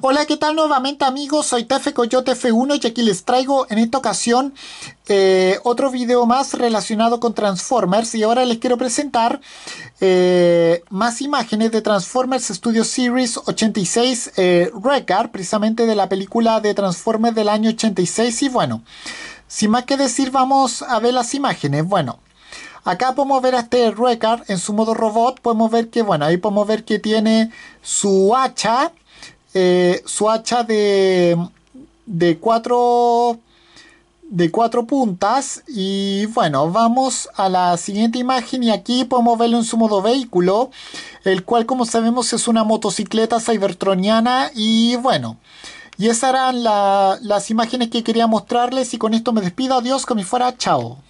Hola, ¿qué tal nuevamente amigos? Soy Tefe Coyote F1 y aquí les traigo en esta ocasión eh, otro video más relacionado con Transformers y ahora les quiero presentar eh, más imágenes de Transformers Studio Series 86 eh, Record, precisamente de la película de Transformers del año 86 y bueno, sin más que decir vamos a ver las imágenes, bueno. Acá podemos ver a este Record en su modo robot, podemos ver que, bueno, ahí podemos ver que tiene su hacha, eh, su hacha de, cuatro de cuatro puntas y bueno vamos a la siguiente imagen y aquí podemos verlo en su modo vehículo el cual como sabemos es una motocicleta cybertroniana y bueno y esas eran las imágenes que quería mostrarles y con esto me despido adiós como fuera chao